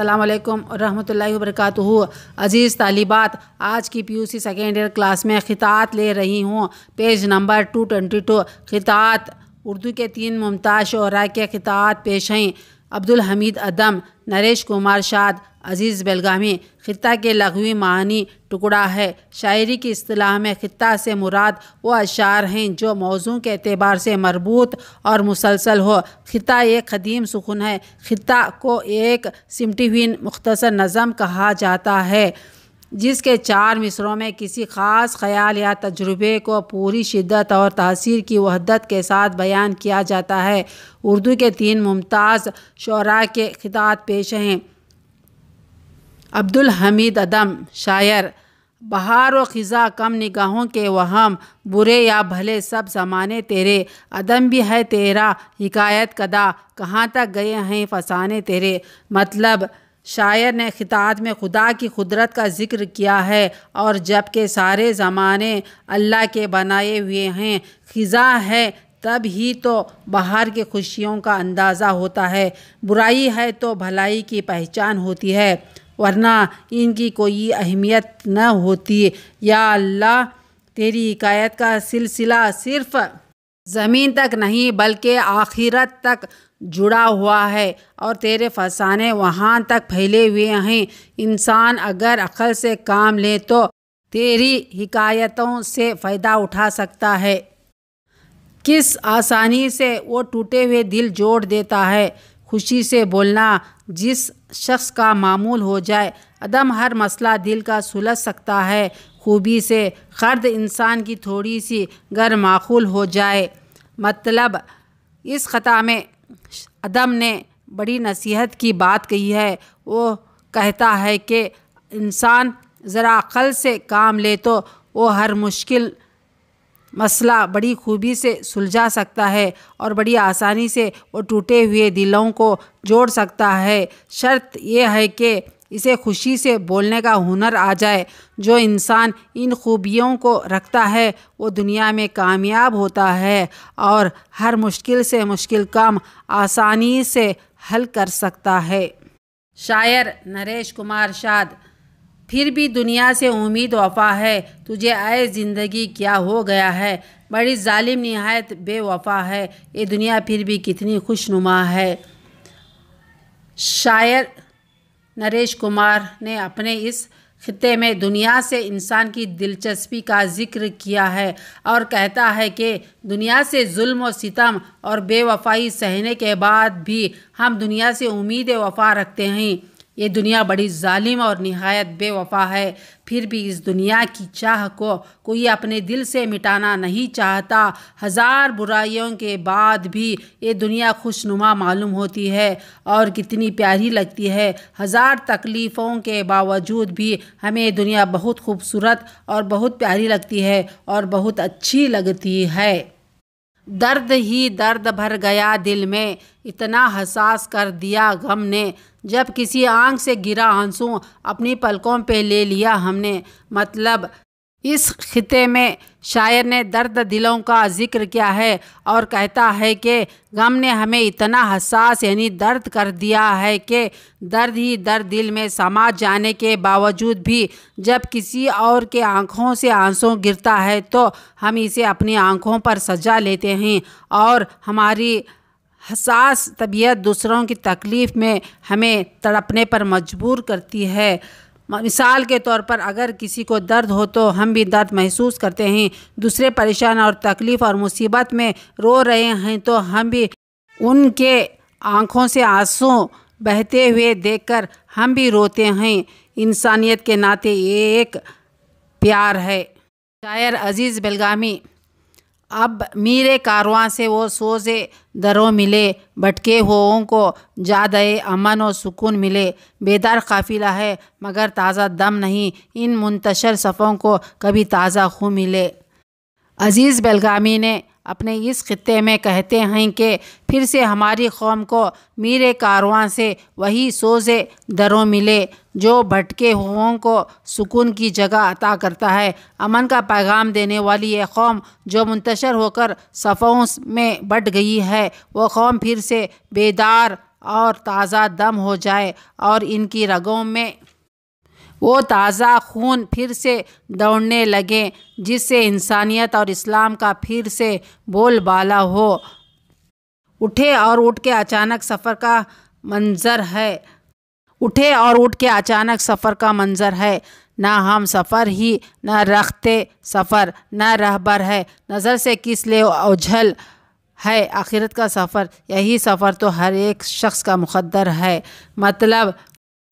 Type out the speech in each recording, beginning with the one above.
अल्लाम रहमतुल्लाहि वरकत अज़ीज़ तालिबात आज की P U C second year class में ख़ितात ले रही हूँ page number two twenty two ख़ितात उर्दू के तीन मुमताज़ शरा के ख़ितात पेश हैं अब्दुल हमीद अदम नरेश कुमार शाद अजीज़ बेलगामी खिता के लघवी मानी टुकड़ा है शायरी की असलाह में खिता से मुराद वो अशार हैं जो मौजू के अतबार से मरबूत और मुसलसल हो खिता एक कदीम सुखन है खिता को एक सिमटी हुई मुख्तर नज़म कहा जाता है जिसके चार मिसरों में किसी ख़ास ख्याल या तजुर्बे को पूरी शिद्दत और तहसीर की वहदत के साथ बयान किया जाता है उर्दू के तीन मुमताज़ शरा के खिताब पेश हैं अब्दुल हमीद अदम शायर बहार व ख़ज़ा कम निगाहों के वहम बुरे या भले सब ज़माने तेरे अदम भी है तेरा हिकायत कदा कहाँ तक गए हैं फसाने तेरे मतलब शायर ने खितात में खुदा की कुदरत का जिक्र किया है और जबकि सारे ज़माने अल्लाह के बनाए हुए हैं ख़ज़ा है तब ही तो बाहर की खुशियों का अंदाज़ा होता है बुराई है तो भलाई की पहचान होती है वरना इनकी कोई अहमियत न होती या अल्लाह तेरी हिकायत का सिलसिला सिर्फ ज़मीन तक नहीं बल्कि आखिरत तक जुड़ा हुआ है और तेरे फसाने वहाँ तक फैले हुए हैं इंसान अगर अकल से काम ले तो तेरी हिकायतों से फ़ायदा उठा सकता है किस आसानी से वो टूटे हुए दिल जोड़ देता है खुशी से बोलना जिस शख्स का मामूल हो जाए अदम हर मसला दिल का सुलझ सकता है खूबी से ख़र्द इंसान की थोड़ी सी माखूल हो जाए मतलब इस ख़ता में अदम ने बड़ी नसीहत की बात कही है वो कहता है कि इंसान ज़रा अक़ल से काम ले तो वो हर मुश्किल मसला बड़ी खूबी से सुलझा सकता है और बड़ी आसानी से वो टूटे हुए दिलों को जोड़ सकता है शर्त यह है कि इसे खुशी से बोलने का हुनर आ जाए जो इंसान इन खूबियों को रखता है वो दुनिया में कामयाब होता है और हर मुश्किल से मुश्किल काम आसानी से हल कर सकता है शायर नरेश कुमार शाद फिर भी दुनिया से उम्मीद वफा है तुझे आए ज़िंदगी क्या हो गया है बड़ी ालिम नहायत बेवफा है ये दुनिया फिर भी कितनी खुशनुमा है शायर नरेश कुमार ने अपने इस खत्े में दुनिया से इंसान की दिलचस्पी का जिक्र किया है और कहता है कि दुनिया से जुल्म और सितम और बेवफाई सहने के बाद भी हम दुनिया से उम्मीद वफा रखते हैं ये दुनिया बड़ी जालिम और नहायत बेवफा है फिर भी इस दुनिया की चाह को कोई अपने दिल से मिटाना नहीं चाहता हज़ार बुराइयों के बाद भी ये दुनिया खुशनुमा मालूम होती है और कितनी प्यारी लगती है हज़ार तकलीफ़ों के बावजूद भी हमें दुनिया बहुत खूबसूरत और बहुत प्यारी लगती है और बहुत अच्छी लगती है दर्द ही दर्द भर गया दिल में इतना हसास कर दिया गम ने जब किसी आंख से गिरा आंसू अपनी पलकों पे ले लिया हमने मतलब इस खिते में शायर ने दर्द दिलों का जिक्र किया है और कहता है कि गम ने हमें इतना हसास यानी दर्द कर दिया है कि दर्द ही दर्द दिल में समा जाने के बावजूद भी जब किसी और के आँखों से आंसू गिरता है तो हम इसे अपनी आँखों पर सजा लेते हैं और हमारी हसास तबीयत दूसरों की तकलीफ़ में हमें तड़पने पर मजबूर करती है मिसाल के तौर पर अगर किसी को दर्द हो तो हम भी दर्द महसूस करते हैं दूसरे परेशान और तकलीफ़ और मुसीबत में रो रहे हैं तो हम भी उनके आँखों से आंसू बहते हुए देखकर हम भी रोते हैं इंसानियत के नाते ये एक प्यार है शायर अजीज़ बेलगामी अब मेरे कारवां से वो सोज दरों मिले भटके हुओं को जाद अमन और सुकून मिले बेदार काफिला है मगर ताज़ा दम नहीं इन मुंतशर सफ़ों को कभी ताज़ा खूँ मिले अज़ीज़ बेलगामी ने अपने इस ख़त्े में कहते हैं कि फिर से हमारी कौम को मीर कारवां से वही सोज दरों मिले जो भटके हुओं को सुकून की जगह अता करता है अमन का पैगाम देने वाली यह कौम जो मुंतशर होकर सफ़ों में बट गई है वह कौम फिर से बेदार और ताज़ा दम हो जाए और इनकी रगों में वो ताज़ा खून फिर से दौड़ने लगे जिससे इंसानियत और इस्लाम का फिर से बोलबाला हो उठे और उठ के अचानक सफ़र का मंज़र है उठे और उठ के अचानक सफ़र का मंज़र है ना हम सफ़र ही ना रखते सफ़र ना रहबर है नज़र से किस ले ओझल है आखिरत का सफ़र यही सफ़र तो हर एक शख्स का मुकद्दर है मतलब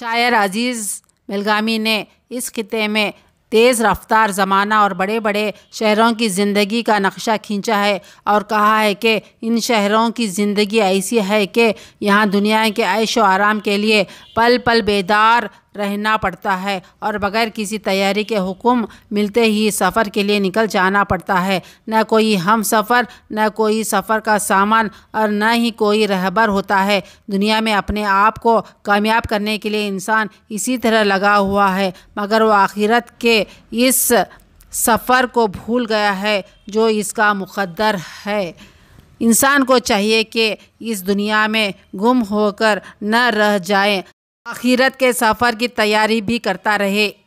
शायर अजीज़ बेलगामी ने इस खत्े में तेज़ रफ्तार ज़माना और बड़े बड़े शहरों की ज़िंदगी का नक्शा खींचा है और कहा है कि इन शहरों की ज़िंदगी ऐसी है कि यहाँ दुनिया के ऐशो आराम के लिए पल पल बेदार रहना पड़ता है और बगैर किसी तैयारी के हुक्म मिलते ही सफ़र के लिए निकल जाना पड़ता है न कोई हम सफ़र न कोई सफ़र का सामान और न ही कोई रहबर होता है दुनिया में अपने आप को कामयाब करने के लिए इंसान इसी तरह लगा हुआ है मगर वो आखिरत के इस सफ़र को भूल गया है जो इसका मुकद्दर है इंसान को चाहिए कि इस दुनिया में गुम होकर न रह जाए आखिरत के सफ़र की तैयारी भी करता रहे